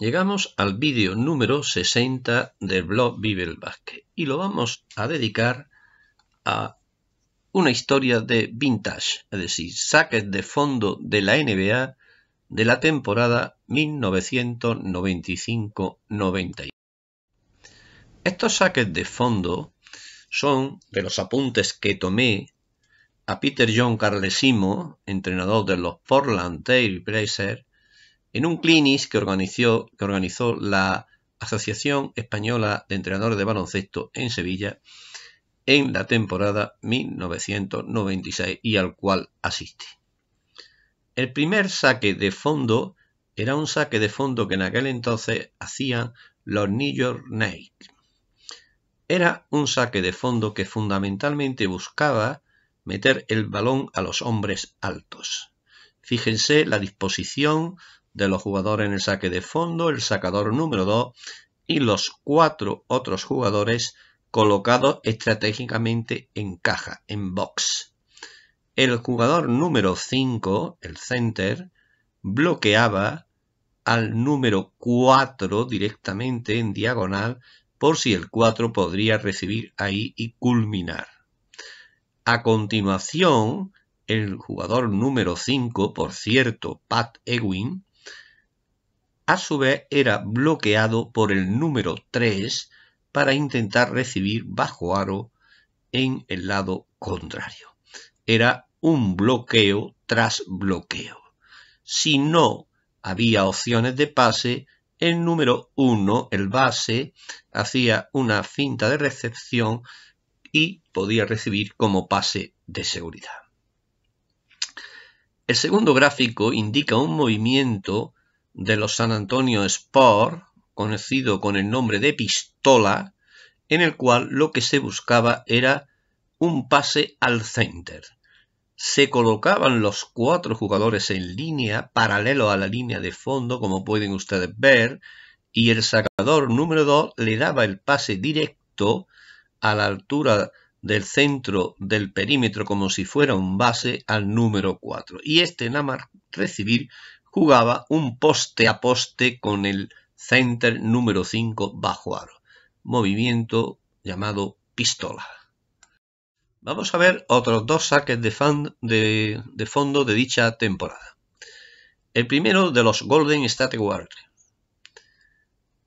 Llegamos al vídeo número 60 del blog Basque y lo vamos a dedicar a una historia de vintage, es decir, saques de fondo de la NBA de la temporada 1995-91. Estos saques de fondo son de los apuntes que tomé a Peter John Carlesimo, entrenador de los Portland Trail Blazers, en un clinic que organizó, la Asociación Española de Entrenadores de Baloncesto en Sevilla en la temporada 1996 y al cual asiste. El primer saque de fondo era un saque de fondo que en aquel entonces hacían los New York Knicks. Era un saque de fondo que fundamentalmente buscaba meter el balón a los hombres altos. Fíjense la disposición de los jugadores en el saque de fondo, el sacador número 2 y los cuatro otros jugadores colocados estratégicamente en caja, en box. El jugador número 5, el center, bloqueaba al número 4 directamente en diagonal por si el 4 podría recibir ahí y culminar. A continuación, el jugador número 5, por cierto, Pat Ewing, a su vez era bloqueado por el número 3 para intentar recibir bajo aro en el lado contrario. Era un bloqueo tras bloqueo. Si no había opciones de pase, el número 1, el base, hacía una finta de recepción y podía recibir como pase de seguridad. El segundo gráfico indica un movimiento de los San Antonio Sport conocido con el nombre de pistola, en el cual lo que se buscaba era un pase al center. Se colocaban los cuatro jugadores en línea, paralelo a la línea de fondo, como pueden ustedes ver, y el sacador número 2 le daba el pase directo a la altura del centro del perímetro como si fuera un base al número 4 y este nada más recibir jugaba un poste a poste con el center número 5 bajo aro, movimiento llamado pistola. Vamos a ver otros dos saques de, de, fondo de dicha temporada. El primero de los Golden State Warriors.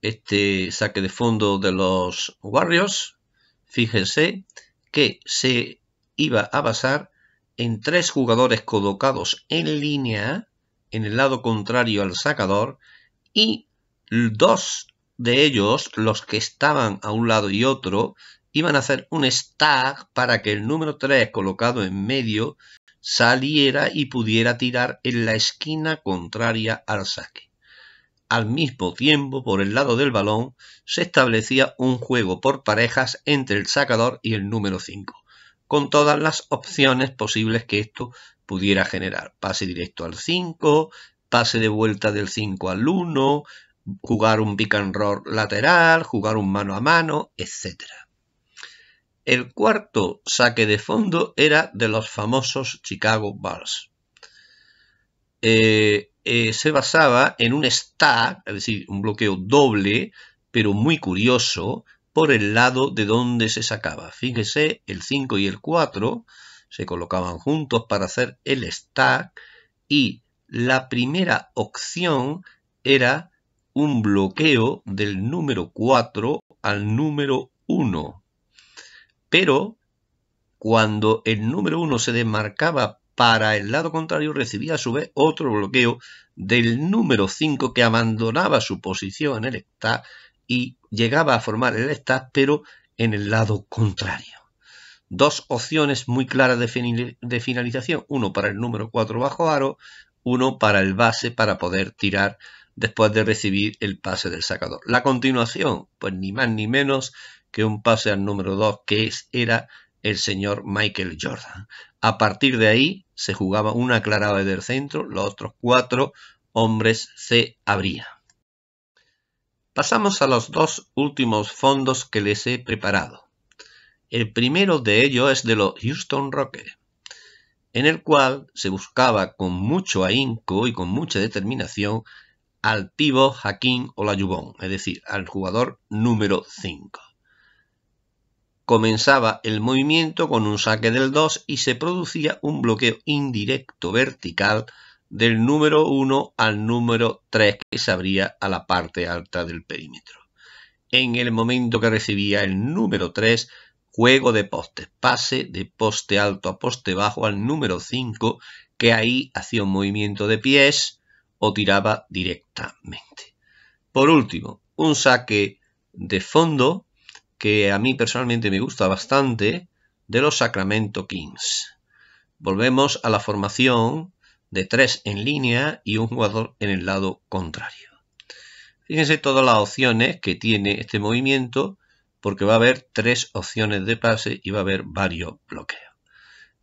Este saque de fondo de los Warriors, fíjense que se iba a basar en tres jugadores colocados en línea en el lado contrario al sacador y dos de ellos, los que estaban a un lado y otro, iban a hacer un stack para que el número 3 colocado en medio saliera y pudiera tirar en la esquina contraria al saque. Al mismo tiempo, por el lado del balón, se establecía un juego por parejas entre el sacador y el número 5, con todas las opciones posibles que esto pudiera generar. Pase directo al 5, pase de vuelta del 5 al 1, jugar un pick and roll lateral, jugar un mano a mano, etc. El cuarto saque de fondo era de los famosos Chicago Bulls. Eh, eh, se basaba en un stack, es decir, un bloqueo doble, pero muy curioso, por el lado de donde se sacaba. Fíjese, el 5 y el 4 se colocaban juntos para hacer el stack y la primera opción era un bloqueo del número 4 al número 1. Pero cuando el número 1 se desmarcaba para el lado contrario recibía a su vez otro bloqueo del número 5 que abandonaba su posición en el stack y llegaba a formar el stack pero en el lado contrario dos opciones muy claras de, finalización, uno para el número 4 bajo aro, uno para el base para poder tirar después de recibir el pase del sacador. La continuación, pues ni más ni menos que un pase al número 2 que es, era el señor Michael Jordan. A partir de ahí se jugaba una aclarada del centro, los otros cuatro hombres se abrían. Pasamos a los dos últimos fondos que les he preparado. El primero de ellos es de los Houston Rockets, en el cual se buscaba con mucho ahínco y con mucha determinación al pivo Jaquín Olajubón, es decir, al jugador número 5. Comenzaba el movimiento con un saque del 2 y se producía un bloqueo indirecto vertical del número 1 al número 3 que se abría a la parte alta del perímetro. En el momento que recibía el número 3 juego de postes, pase de poste alto a poste bajo al número 5, que ahí hacía un movimiento de pies o tiraba directamente. Por último, un saque de fondo que a mí personalmente me gusta bastante de los Sacramento Kings. Volvemos a la formación de tres en línea y un jugador en el lado contrario. Fíjense todas las opciones que tiene este movimiento porque va a haber tres opciones de pase y va a haber varios bloqueos.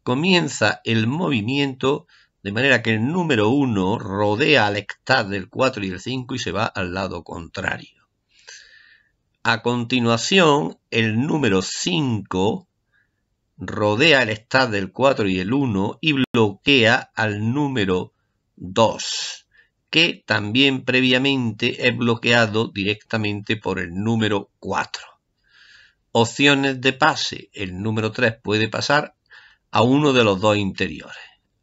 Comienza el movimiento de manera que el número 1 rodea al hectad del 4 y el 5 y se va al lado contrario. A continuación, el número 5 rodea el hectad del 4 y el 1 y bloquea al número 2, que también previamente es bloqueado directamente por el número 4 opciones de pase, el número 3 puede pasar a uno de los dos interiores,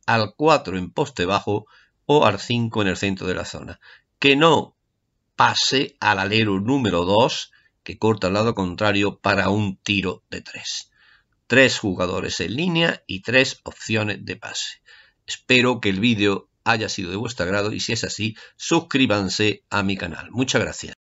al 4 en poste bajo o al 5 en el centro de la zona. Que no pase al alero número 2 que corta al lado contrario para un tiro de 3. Tres jugadores en línea y tres opciones de pase. Espero que el vídeo haya sido de vuestro agrado y si es así, suscríbanse a mi canal. Muchas gracias.